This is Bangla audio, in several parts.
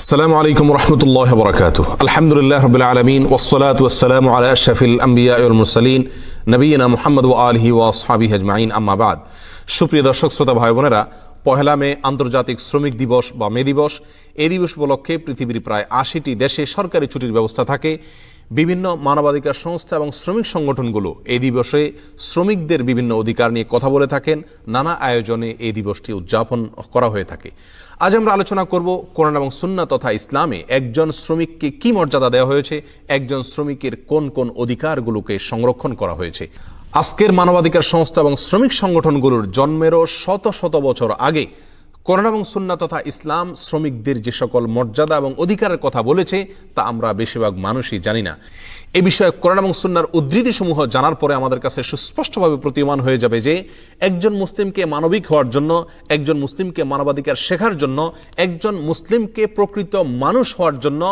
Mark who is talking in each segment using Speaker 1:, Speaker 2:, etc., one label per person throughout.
Speaker 1: আসসালামু আলাইকুম রহমতুল্লাহ বরকাত আলহামদুলিল্লাহ রবিল আলমিন ওসলাত ওসালাম আলা শফিল আম্বিয়ামুরসলিন নবীনা মোহাম্মদ ও আলহি ওয়াসহাবি হজমাইন আম্মাবাদ সুপ্রিয় দর্শক শ্রোতা ভাই বোনেরা পহেলা মে আন্তর্জাতিক শ্রমিক দিবস বা মে দিবস এই দিবস উপলক্ষে পৃথিবীর প্রায় আশিটি দেশে সরকারি ছুটির ব্যবস্থা থাকে বিভিন্ন মানবাধিকার সংস্থা এবং শ্রমিক সংগঠনগুলো এই দিবসে শ্রমিকদের বিভিন্ন অধিকার নিয়ে কথা বলে থাকেন নানা আয়োজনে এই দিবসটি উদযাপন করা হয়ে থাকে আজ আমরা আলোচনা করব কোরআন এবং সুন্না তথা ইসলামে একজন শ্রমিককে কি মর্যাদা দেওয়া হয়েছে একজন শ্রমিকের কোন কোন অধিকারগুলোকে সংরক্ষণ করা হয়েছে আজকের মানবাধিকার সংস্থা এবং শ্রমিক সংগঠনগুলোর জন্মেরও শত শত বছর আগে করোনা এবং সুন্না তথা ইসলাম শ্রমিকদের যে সকল মর্যাদা এবং অধিকারের কথা বলেছে তা আমরা বেশিরভাগ মানুষই জানি না এ বিষয়ে করোনা এবং সুন্নার উদ্ধৃতিসমূহ জানার পরে আমাদের কাছে সুস্পষ্টভাবে প্রতীয়মান হয়ে যাবে যে একজন মুসলিমকে মানবিক হওয়ার জন্য একজন মুসলিমকে মানবাধিকার শেখার জন্য একজন মুসলিমকে প্রকৃত মানুষ হওয়ার জন্য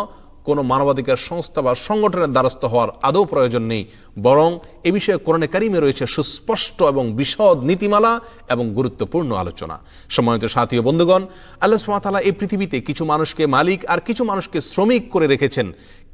Speaker 1: কোনো মানবাধিকার সংস্থা বা সংগঠনের দ্বারস্থ হওয়ার আদৌ প্রয়োজন নেই বরং এ বিষয়ে কোরআনে কারিমে রয়েছে সুস্পষ্ট এবং বিশদ নীতিমালা এবং গুরুত্বপূর্ণ আলোচনা সম্মানিত সাথী বন্ধুগণ আল্লাহ সুমাতালা এই পৃথিবীতে কিছু মানুষকে মালিক আর কিছু মানুষকে শ্রমিক করে রেখেছেন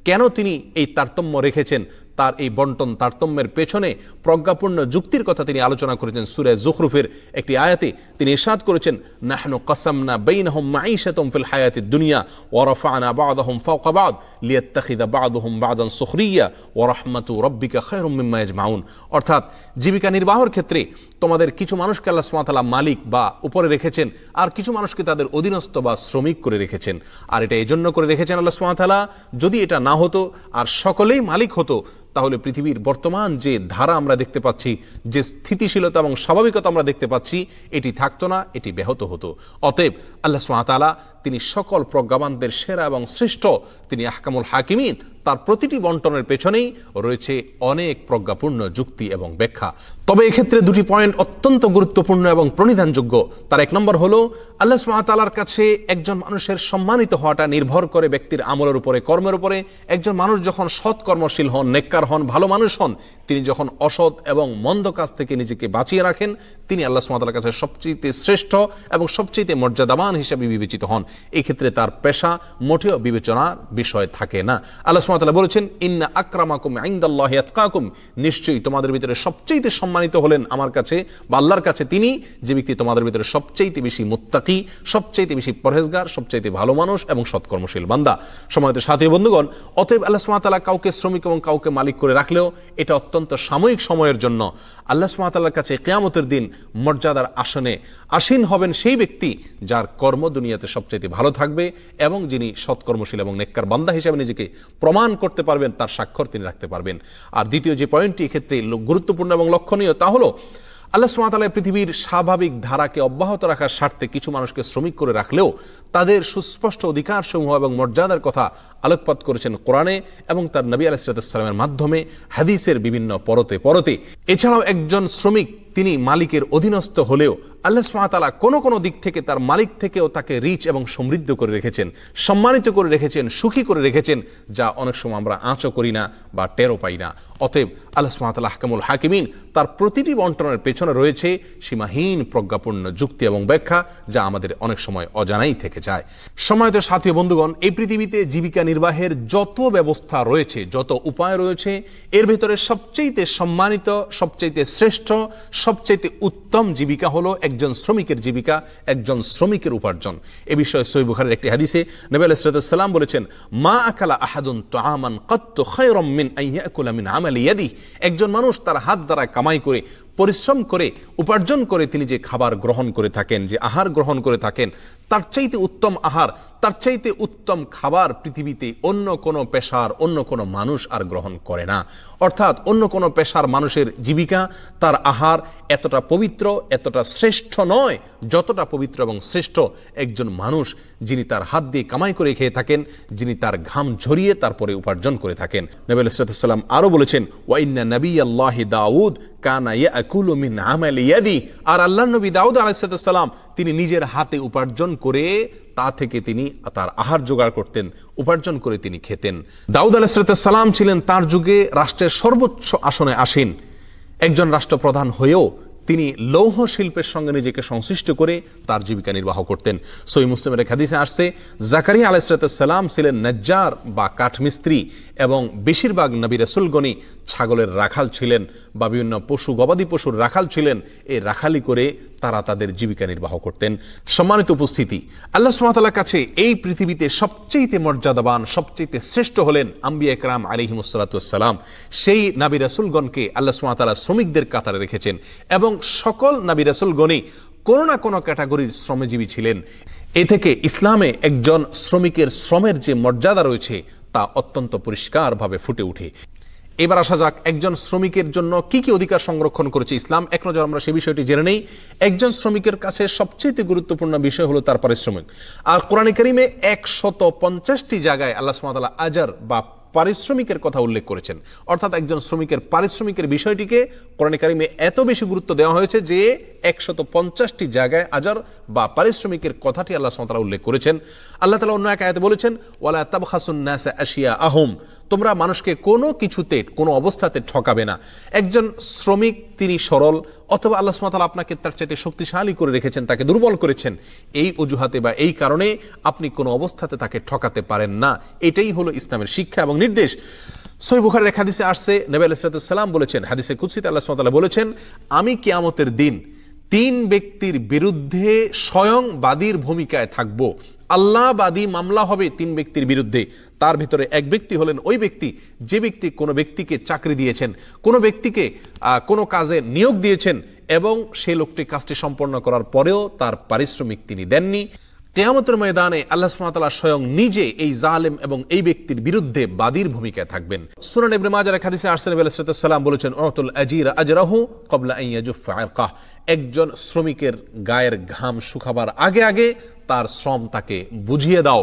Speaker 1: কেন তিনি এই তারতম্য রেখেছেন তার এই বন্টন তারতম্যের পেছনে প্রজ্ঞাপূর্ণ যুক্তির কথা তিনি আলোচনা করেছেন সুরে জুখরুফের একটি আয়াতে তিনি ইসাদ করেছেন নাহনু বেইন বেইনহম মাঈশাতম ফিল হায়াতি দুনিয়া ওয়ারফানা বাদহম ফাওকাবাদ লিয়াত্তাখিদা হোম বাদন সুখরিয়া রহমাতু রব্বিকা খায়রুম মাউন অর্থাৎ জীবিকা নির্বাহর ক্ষেত্রে তোমাদের কিছু মানুষকে আল্লাহ সুমাতালা মালিক বা উপরে রেখেছেন আর কিছু মানুষকে তাদের অধীনস্থ বা শ্রমিক করে রেখেছেন আর এটা এই জন্য করে রেখেছেন আল্লাহ সুমাতালা যদি এটা না হতো আর সকলেই মালিক হতো তাহলে পৃথিবীর বর্তমান যে ধারা আমরা দেখতে পাচ্ছি যে স্থিতিশীলতা এবং স্বাভাবিকতা আমরা দেখতে পাচ্ছি এটি থাকতো না এটি ব্যাহত হতো অতএব আল্লাহ সোহাতালা তিনি সকল প্রজ্ঞাবানদের সেরা এবং শ্রেষ্ঠ তিনি আহকামুল হাকিমিন তার প্রতিটি বন্টনের পেছনেই রয়েছে অনেক প্রজ্ঞাপূর্ণ যুক্তি এবং ব্যাখ্যা তবে এক্ষেত্রে দুটি পয়েন্ট অত্যন্ত গুরুত্বপূর্ণ এবং প্রণিধানযোগ্য তার এক নম্বর হলো আল্লাহ সুমাতালার কাছে একজন মানুষের সম্মানিত হওয়াটা নির্ভর করে ব্যক্তির আমলের উপরে কর্মের উপরে একজন মানুষ যখন সৎ কর্মশীল হন নেককার হন ভালো মানুষ হন তিনি যখন অসৎ এবং মন্দ কাজ থেকে নিজেকে বাঁচিয়ে রাখেন তিনি আল্লাহ সুমাতার কাছে সবচেয়ে শ্রেষ্ঠ এবং সবচেয়ে মর্যাদাবান হিসেবে বিবেচিত হন এক্ষেত্রে তার পেশা মোটেও বিবেচনার বিষয় থাকে না আল্লাহ সুমাতালা বলেছেন ইন্না আক্রামাকুম আইন্দাল্লাহ নিশ্চয়ই তোমাদের ভিতরে সবচেয়ে সম্মানিত হলেন আমার কাছে বা আল্লাহর কাছে তিনি যে ব্যক্তি তোমাদের ভিতরে সবচেয়ে বেশি মোত্তাকি সবচেয়ে বেশি পরহেজগার সবচেয়ে ভালো মানুষ এবং সৎকর্মশীল বান্দা সময়ত সাথী বন্ধুগণ অতএব আল্লাহ সুমাতালা কাউকে শ্রমিক এবং কাউকে মালিক করে রাখলেও এটা অত্যন্ত সাময়িক সময়ের জন্য আল্লাহ সুমাতাল্লার কাছে কেয়ামতের দিন মর্যাদার আসনে আসীন হবেন সেই ব্যক্তি যার কর্ম দুনিয়াতে সবচেয়ে ভালো থাকবে এবং যিনি সৎকর্মশীল এবং নেককার বান্দা হিসেবে নিজেকে প্রমাণ করতে পারবেন তার স্বাক্ষর তিনি রাখতে পারবেন আর দ্বিতীয় যে পয়েন্টটি এক্ষেত্রে গুরুত্বপূর্ণ এবং লক্ষণীয় তা হলো আল্লাহ সুমাতালায় পৃথিবীর স্বাভাবিক ধারাকে অব্যাহত রাখার স্বার্থে কিছু মানুষকে শ্রমিক করে রাখলেও তাদের সুস্পষ্ট অধিকার সমূহ এবং মর্যাদার কথা আলোকপাত করেছেন কোরআনে এবং তার নবী আলাইসালামের মাধ্যমে হাদিসের বিভিন্ন পরতে পরতে এছাড়াও একজন শ্রমিক তিনি মালিকের অধীনস্থ হলেও আল্লাহ সুমাতালা কোনো কোনো দিক থেকে তার মালিক থেকেও তাকে রিচ এবং সমৃদ্ধ করে রেখেছেন সম্মানিত করে রেখেছেন সুখী করে রেখেছেন যা অনেক সময় আমরা আঁচও করি না বা টেরও পাই না অতএব আল্লাহ সুমাতাল্লাহ হাকিমুল হাকিমিন তার প্রতিটি বন্টনের পেছনে রয়েছে সীমাহীন প্রজ্ঞাপূর্ণ যুক্তি এবং ব্যাখ্যা যা আমাদের অনেক সময় অজানাই থেকে যায় সময়ত সাথী বন্ধুগণ এই পৃথিবীতে জীবিকা নির্বাহের যত ব্যবস্থা রয়েছে যত উপায় রয়েছে এর ভেতরে সবচেয়েতে সম্মানিত সবচেয়েতে শ্রেষ্ঠ সবচেয়েতে উত্তম জীবিকা হলো একজন শ্রমিকের জীবিকা একজন শ্রমিকের উপার্জন এ বিষয়ে সৈবুখারের একটি হাদিসে নবী আলাইসালাম বলেছেন মা আকালা আহাদুন তামান কত্ত খয়রমিন আইয়াকুলামিন একজন মানুষ তার হাত দ্বারা কামাই করে পরিশ্রম করে উপার্জন করে তিনি যে খাবার গ্রহণ করে থাকেন যে আহার গ্রহণ করে থাকেন তার চাইতে উত্তম আহার তার চাইতে উত্তম খাবার পৃথিবীতে অন্য কোনো পেশার অন্য কোনো মানুষ আর গ্রহণ করে না অর্থাৎ অন্য কোনো পেশার মানুষের জীবিকা তার আহার এতটা পবিত্র এতটা শ্রেষ্ঠ নয় যতটা পবিত্র এবং শ্রেষ্ঠ একজন মানুষ যিনি তার হাত দিয়ে কামাই করে খেয়ে থাকেন যিনি তার ঘাম ঝরিয়ে তারপরে উপার্জন করে থাকেন নবী আলাইসালাম আরও বলেছেন ওয়াইন্না নবী আল্লাহ দাউদ কানা ইয়াকুলু মিন আমাল ইয়াদি আর আল্লাহ নবী দাউদ আলাইসালাম তিনি নিজের হাতে উপার্জন করে তা থেকে তিনি তার আহার জোগাড় করতেন উপার্জন করে তিনি খেতেন দাউদ সালাম ছিলেন তার যুগে রাষ্ট্রের সর্বোচ্চ আসনে আসীন একজন রাষ্ট্রপ্রধান হয়েও তিনি লৌহ শিল্পের সঙ্গে নিজেকে সংশ্লিষ্ট করে তার জীবিকা নির্বাহ করতেন সই মুসলিমের খাদিসে আসছে জাকারিয়া আলাইসালাম ছিলেন নজ্জার বা কাঠমিস্ত্রি এবং বেশিরভাগ নবী রসুলগণি ছাগলের রাখাল ছিলেন বা বিভিন্ন পশু গবাদি পশুর রাখাল ছিলেন এই রাখালি করে তারা তাদের জীবিকা নির্বাহ করতেন সম্মানিত উপস্থিতি আল্লাহ সুমাতালার কাছে এই পৃথিবীতে সবচেয়েতে মর্যাদাবান সবচেয়েতে শ্রেষ্ঠ হলেন আম্বি একরাম আলিহিমসালাতাম সেই নাবি রাসুলগণকে আল্লাহ সুমাতালা শ্রমিকদের কাতারে রেখেছেন এবং সকল নাবি রসুলগণি কোনো না কোনো ক্যাটাগরির শ্রমজীবী ছিলেন এ থেকে ইসলামে একজন শ্রমিকের শ্রমের যে মর্যাদা রয়েছে তা অত্যন্ত পরিষ্কারভাবে ফুটে উঠে এবার আসা যাক একজন শ্রমিকের জন্য কি কি অধিকার সংরক্ষণ করেছে ইসলাম এক নজর আমরা সেই বিষয়টি জেনে নেই একজন শ্রমিকের কাছে সবচেয়ে গুরুত্বপূর্ণ বিষয় হলো তার পারিশ্রমিক আর কোরআন করিমে একশত পঞ্চাশটি জায়গায় আল্লাহ সুমাতালা আজার বা পারিশ্রমিকের কথা উল্লেখ করেছেন অর্থাৎ একজন শ্রমিকের পারিশ্রমিকের বিষয়টিকে কোরআন কারিমে এত বেশি গুরুত্ব দেওয়া হয়েছে যে একশত পঞ্চাশটি জায়গায় আজার বা পারিশ্রমিকের কথাটি আল্লাহ সন্তারা উল্লেখ করেছেন আল্লাহ তালা অন্য এক আয়াতে বলেছেন ওয়ালা তাবহাসুন্নাসা আশিয়া আহম তোমরা মানুষকে কোনো কিছুতে কোনো অবস্থাতে ঠকাবে না একজন শ্রমিক তিনি সরল অথবা আল্লাহ সুমাতাল আপনাকে তার চাইতে শক্তিশালী করে রেখেছেন তাকে দুর্বল করেছেন এই অজুহাতে বা এই কারণে আপনি কোনো অবস্থাতে তাকে ঠকাতে পারেন না এটাই হলো ইসলামের শিক্ষা এবং নির্দেশ সই বুখারের এক হাদিসে আসছে নবী আলাইসালাম বলেছেন হাদিসে কুৎসিতে আল্লাহ সুমাতাল্লাহ বলেছেন আমি কেয়ামতের দিন তিন ব্যক্তির বিরুদ্ধে স্বয়ং বাদীর ভূমিকায় থাকব আল্লাহবাদী মামলা হবে তিন ব্যক্তির বিরুদ্ধে তার ভিতরে এক ব্যক্তি হলেন ওই ব্যক্তি যে ব্যক্তি কোনো ব্যক্তিকে চাকরি দিয়েছেন কোনো ব্যক্তিকে কোনো কাজে নিয়োগ দিয়েছেন এবং সেই লোকটি কাজটি সম্পন্ন করার পরেও তার পারিশ্রমিক তিনি দেননি তেয়ামতের ময়দানে আল্লাহ সুমাতাল্লাহ স্বয়ং নিজে এই জালেম এবং এই ব্যক্তির বিরুদ্ধে বাদীর ভূমিকায় থাকবেন সুরান ইবনে খাদিসে আরসান সালাম বলেছেন অতুল আজির আজরাহু কবলা আন ইয়াজুফা একজন শ্রমিকের গায়ের ঘাম শুকাবার আগে আগে তার শ্রম তাকে বুঝিয়ে দাও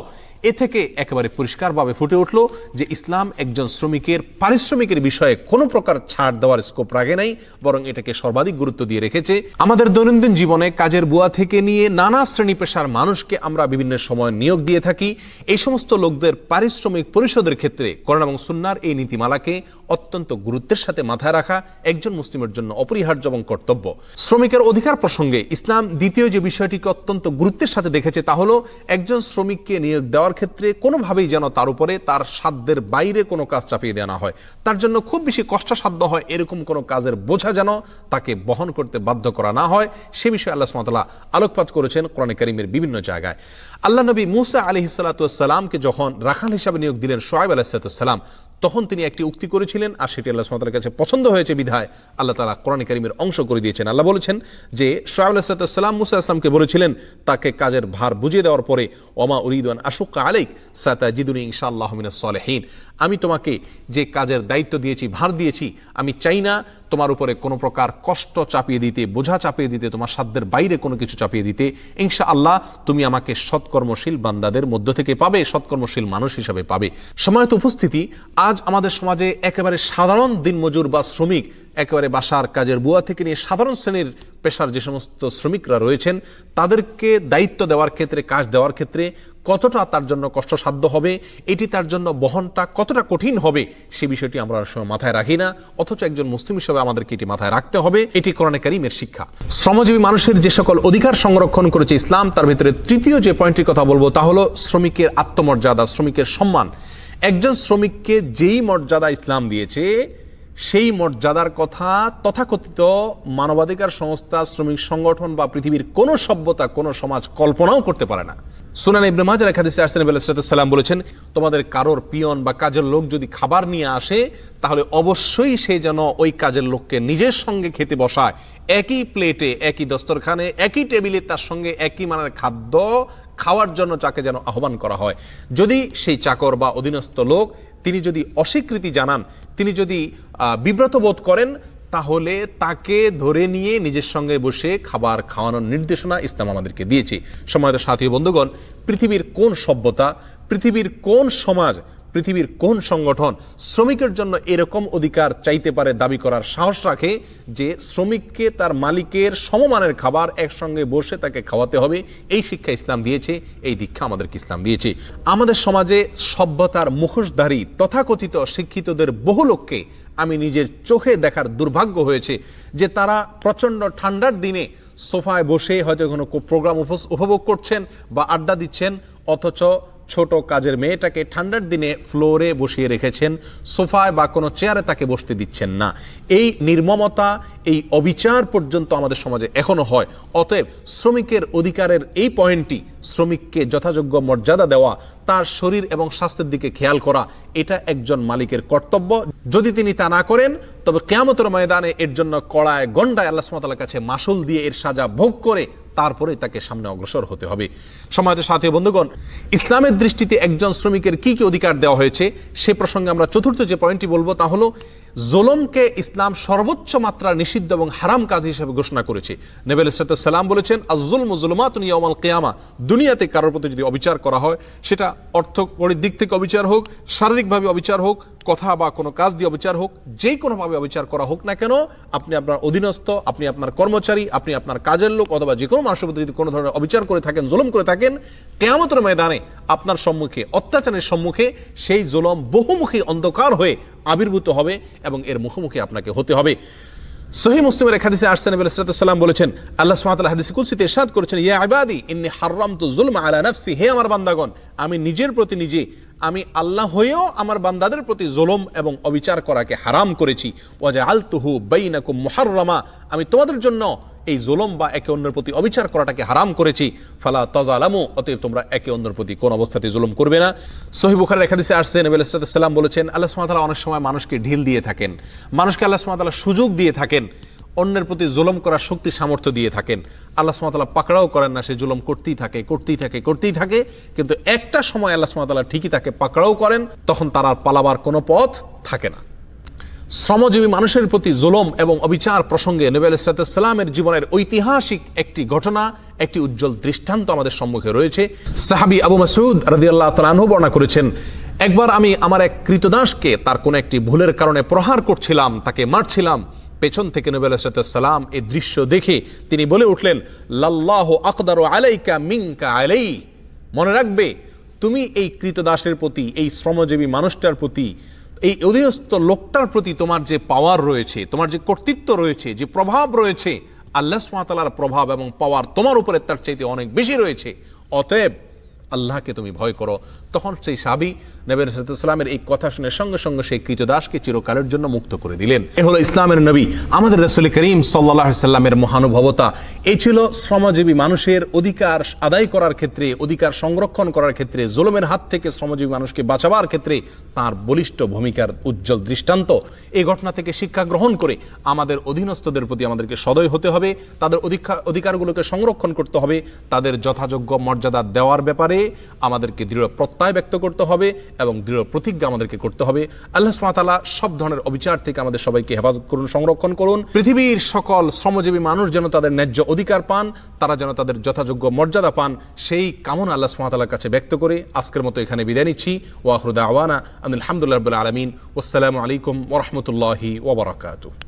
Speaker 1: এ থেকে একেবারে পরিষ্কারভাবে ফুটে উঠল যে ইসলাম একজন শ্রমিকের পারিশ্রমিকের বিষয়ে কোনো প্রকার ছাড় দেওয়ার স্কোপ রাখে নাই বরং এটাকে সর্বাধিক গুরুত্ব দিয়ে রেখেছে আমাদের দৈনন্দিন জীবনে কাজের বুয়া থেকে নিয়ে নানা শ্রেণী পেশার মানুষকে আমরা বিভিন্ন সময় নিয়োগ দিয়ে থাকি এই সমস্ত লোকদের পারিশ্রমিক পরিশোধের ক্ষেত্রে করোনা এবং সুন্নার এই নীতিমালাকে অত্যন্ত গুরুত্বের সাথে মাথায় রাখা একজন মুসলিমের জন্য অপরিহার্য এবং কর্তব্য শ্রমিকের অধিকার প্রসঙ্গে ইসলাম দ্বিতীয় যে বিষয়টিকে অত্যন্ত গুরুত্বের সাথে দেখেছে তা হল একজন শ্রমিককে নিয়োগ দেওয়া দেওয়ার ক্ষেত্রে কোনোভাবেই যেন তার উপরে তার সাধ্যের বাইরে কোনো কাজ চাপিয়ে দেওয়া না হয় তার জন্য খুব বেশি কষ্টসাধ্য হয় এরকম কোনো কাজের বোঝা যেন তাকে বহন করতে বাধ্য করা না হয় সে বিষয়ে আল্লাহ সুমতলা আলোকপাত করেছেন কোরআন করিমের বিভিন্ন জায়গায় আল্লাহ নবী মুসা আলি সালাতামকে যখন রাখাল হিসাবে নিয়োগ দিলেন সোয়াইব আলাহিসাল্লাম তখন তিনি একটি উক্তি করেছিলেন আর সেটি আল্লাহ সুমাতার কাছে পছন্দ হয়েছে বিধায় আল্লাহ তালা কোরআন করিমের অংশ করে দিয়েছেন আল্লাহ বলেছেন যে সোয়াব আলাহিসাল্লাম মুসা আসলামকে বলেছিলেন তাকে কাজের ভার বুঝিয়ে দেওয়ার পরে ওমা উলিদান আশুকা আলেক সাতা জিদুনি আল্লাহমিনা সলেহীন আমি তোমাকে যে কাজের দায়িত্ব দিয়েছি ভার দিয়েছি আমি চাই না তোমার উপরে কোনো প্রকার কষ্ট চাপিয়ে দিতে বোঝা চাপিয়ে দিতে তোমার সাধ্যের বাইরে কোনো কিছু চাপিয়ে দিতে ইনশা আল্লাহ তুমি আমাকে সৎকর্মশীল বান্দাদের মধ্য থেকে পাবে সৎকর্মশীল মানুষ হিসাবে পাবে সময়ত উপস্থিতি আজ আমাদের সমাজে একেবারে সাধারণ দিনমজুর বা শ্রমিক একেবারে বাসার কাজের বুয়া থেকে নিয়ে সাধারণ শ্রেণীর পেশার যে সমস্ত শ্রমিকরা রয়েছেন তাদেরকে দায়িত্ব দেওয়ার ক্ষেত্রে কাজ দেওয়ার ক্ষেত্রে কতটা তার জন্য কষ্টসাধ্য হবে এটি তার জন্য বহনটা কতটা কঠিন হবে সে বিষয়টি আমরা সময় মাথায় রাখি না অথচ একজন মুসলিম হিসেবে আমাদেরকে এটি মাথায় রাখতে হবে এটি কোরআনে কারিমের শিক্ষা শ্রমজীবী মানুষের যে সকল অধিকার সংরক্ষণ করেছে ইসলাম তার ভিতরে তৃতীয় যে পয়েন্টটির কথা বলবো তা হলো শ্রমিকের আত্মমর্যাদা শ্রমিকের সম্মান একজন শ্রমিককে যেই মর্যাদা ইসলাম দিয়েছে সেই মর্যাদার কথা তথাকথিত মানবাধিকার সংস্থা শ্রমিক সংগঠন বা পৃথিবীর কোনো সভ্যতা কোনো সমাজ কল্পনাও করতে পারে না সুনান ইবনে মাজার হাদিসে আরসেনব আলাইসালাম বলেছেন তোমাদের কারোর পিয়ন বা কাজের লোক যদি খাবার নিয়ে আসে তাহলে অবশ্যই সে যেন ওই কাজের লোককে নিজের সঙ্গে খেতে বসায় একই প্লেটে একই দস্তরখানে একই টেবিলে তার সঙ্গে একই মানের খাদ্য খাওয়ার জন্য চাকে যেন আহ্বান করা হয় যদি সেই চাকর বা অধীনস্থ লোক তিনি যদি অস্বীকৃতি জানান তিনি যদি বিব্রত বোধ করেন তাহলে তাকে ধরে নিয়ে নিজের সঙ্গে বসে খাবার খাওয়ানোর নির্দেশনা ইসলাম আমাদেরকে দিয়েছে সময়ত সাথী বন্ধুগণ পৃথিবীর কোন সভ্যতা পৃথিবীর কোন সমাজ পৃথিবীর কোন সংগঠন শ্রমিকের জন্য এরকম অধিকার চাইতে পারে দাবি করার সাহস রাখে যে শ্রমিককে তার মালিকের সমমানের খাবার একসঙ্গে বসে তাকে খাওয়াতে হবে এই শিক্ষা ইসলাম দিয়েছে এই দীক্ষা আমাদেরকে ইসলাম দিয়েছে আমাদের সমাজে সভ্যতার মুখোশধারী তথাকথিত শিক্ষিতদের বহু লোককে আমি নিজের চোখে দেখার দুর্ভাগ্য হয়েছে যে তারা প্রচণ্ড ঠান্ডার দিনে সোফায় বসে হয়তো কোনো প্রোগ্রাম উপভোগ করছেন বা আড্ডা দিচ্ছেন অথচ ছোট কাজের মেয়েটাকে ঠান্ডার দিনে ফ্লোরে বসিয়ে রেখেছেন সোফায় বা কোনো চেয়ারে তাকে বসতে দিচ্ছেন না এই নির্মমতা এই অবিচার পর্যন্ত আমাদের সমাজে এখনও হয় অতএব শ্রমিকের অধিকারের এই পয়েন্টটি শ্রমিককে যথাযোগ্য মর্যাদা দেওয়া তার শরীর এবং স্বাস্থ্যের দিকে খেয়াল করা এটা একজন মালিকের কর্তব্য যদি তিনি তা না করেন তবে কেয়ামতের ময়দানে এর জন্য কড়ায় গন্ডায় আল্লাহ সুমতালার কাছে মাসুল দিয়ে এর সাজা ভোগ করে তারপরে তাকে সামনে অগ্রসর হতে হবে সমাজের সাথে বন্ধুগণ ইসলামের দৃষ্টিতে একজন শ্রমিকের কি কি অধিকার দেওয়া হয়েছে সে প্রসঙ্গে আমরা চতুর্থ যে পয়েন্টটি বলবো তা হলো জোলমকে ইসলাম সর্বোচ্চ মাত্রা নিষিদ্ধ এবং হারাম কাজ হিসেবে ঘোষণা করেছে নেবেল সালাম বলেছেন আজুলম জুলমাতুনিয়মাল কেয়ামা দুনিয়াতে কারোর প্রতি যদি অবিচার করা হয় সেটা অর্থকরীর দিক থেকে অবিচার হোক শারীরিকভাবে অবিচার হোক কথা বা কোনো কাজ দিয়ে অবিচার হোক যে কোনোভাবে অবিচার করা হোক না কেন আপনি আপনার অধীনস্থ আপনি আপনার কর্মচারী আপনি আপনার কাজের লোক অথবা যে কোনো মানুষের প্রতি যদি কোনো ধরনের অবিচার করে থাকেন জুলুম করে থাকেন কেয়ামতের ময়দানে আপনার সম্মুখে অত্যাচারের সম্মুখে সেই জুলম বহুমুখী অন্ধকার হয়ে আবির্ভূত হবে এবং এর মুখোমুখি আপনাকে হতে হবে সহি মুসলিমের এক হাদিসে আসছেন নবী সাল্লাম বলেছেন আল্লাহ সুমাতাল হাদিসে কুলসিতে ইরশাদ করেছেন আবাদি ইন্নি ইন্নী তো জুলম আলা নাফসি হে আমার বান্দাগণ আমি নিজের প্রতি নিজে আমি আল্লাহ হয়েও আমার বান্দাদের প্রতি জোলম এবং অবিচার করাকে হারাম করেছি ওয়াজা আলতুহু বাইনাকুম মুহাররমা আমি তোমাদের জন্য এই জোলম বা একে অন্যের প্রতি অবিচার করাটাকে হারাম করেছি ফালা আলামু অতএব তোমরা একে অন্যের প্রতি কোন অবস্থাতে জুলম করবে না সহিবুখার রেখা দিচ্ছে আসছে নবী আলাইসাল্লাম বলেছেন আল্লাহ সুমাতালা অনেক সময় মানুষকে ঢিল দিয়ে থাকেন মানুষকে আল্লাহ সুমাতালা সুযোগ দিয়ে থাকেন অন্যের প্রতি জুলম করার শক্তি সামর্থ্য দিয়ে থাকেন আল্লাহ সুমাতালা পাকড়াও করেন না সে জুলম করতেই থাকে করতেই থাকে করতেই থাকে কিন্তু একটা সময় আল্লাহ সুমাতালা ঠিকই তাকে পাকড়াও করেন তখন তার আর পালাবার কোনো পথ থাকে না শ্রমজীবী মানুষের প্রতি জোলম এবং অবিচার প্রসঙ্গে নবী আলাইসালামের জীবনের ঐতিহাসিক একটি ঘটনা একটি উজ্জ্বল দৃষ্টান্ত আমাদের সম্মুখে রয়েছে সাহাবি আবু মাসুদ আল্লাহ তালাহ বর্ণনা করেছেন একবার আমি আমার এক কৃতদাসকে তার কোনো একটি ভুলের কারণে প্রহার করছিলাম তাকে মারছিলাম পেছন থেকে নবী সালাম এই দৃশ্য দেখে তিনি বলে উঠলেন লাল্লাহ আকদার আলাইকা মিংকা আলাই মনে রাখবে তুমি এই কৃতদাসের প্রতি এই শ্রমজীবী মানুষটার প্রতি এই অধীনস্থ লোকটার প্রতি তোমার যে পাওয়ার রয়েছে তোমার যে কর্তৃত্ব রয়েছে যে প্রভাব রয়েছে আল্লাহ সুমাতালার প্রভাব এবং পাওয়ার তোমার উপরে তার চাইতে অনেক বেশি রয়েছে অতএব আল্লাহকে তুমি ভয় করো তখন সেই সাবি নবী রসুলামের এই কথা শুনে সঙ্গে সঙ্গে সেই কৃতদাসকে চিরকালের জন্য মুক্ত করে দিলেন এ হলো ইসলামের নবী আমাদের রসুল করিম সাল্লাহ সাল্লামের মহানুভবতা এই ছিল শ্রমজীবী মানুষের অধিকার আদায় করার ক্ষেত্রে অধিকার সংরক্ষণ করার ক্ষেত্রে জোলমের হাত থেকে শ্রমজীবী মানুষকে বাঁচাবার ক্ষেত্রে তার বলিষ্ঠ ভূমিকার উজ্জ্বল দৃষ্টান্ত এই ঘটনা থেকে শিক্ষা গ্রহণ করে আমাদের অধীনস্থদের প্রতি আমাদেরকে সদয় হতে হবে তাদের অধিকার অধিকারগুলোকে সংরক্ষণ করতে হবে তাদের যথাযোগ্য মর্যাদা দেওয়ার ব্যাপারে আমাদেরকে দৃঢ় প্রত্যয় ব্যক্ত করতে হবে এবং দৃঢ় প্রতিজ্ঞা আমাদেরকে করতে হবে আল্লাহ সুমাতালা সব ধরনের অবিচার থেকে আমাদের সবাইকে হেফাজত করুন সংরক্ষণ করুন পৃথিবীর সকল শ্রমজীবী মানুষ যেন তাদের ন্যায্য অধিকার পান তারা যেন তাদের যথাযোগ্য মর্যাদা পান সেই কামনা আল্লাহ সুমাতালার কাছে ব্যক্ত করে আজকের মতো এখানে বিদায় নিচ্ছি ওয়াহরুদা আওয়ানা আলহামদুলিল্লাহ আলমিন আসসালামু আলাইকুম ওরহমতুল্লাহি ওবরাকাতু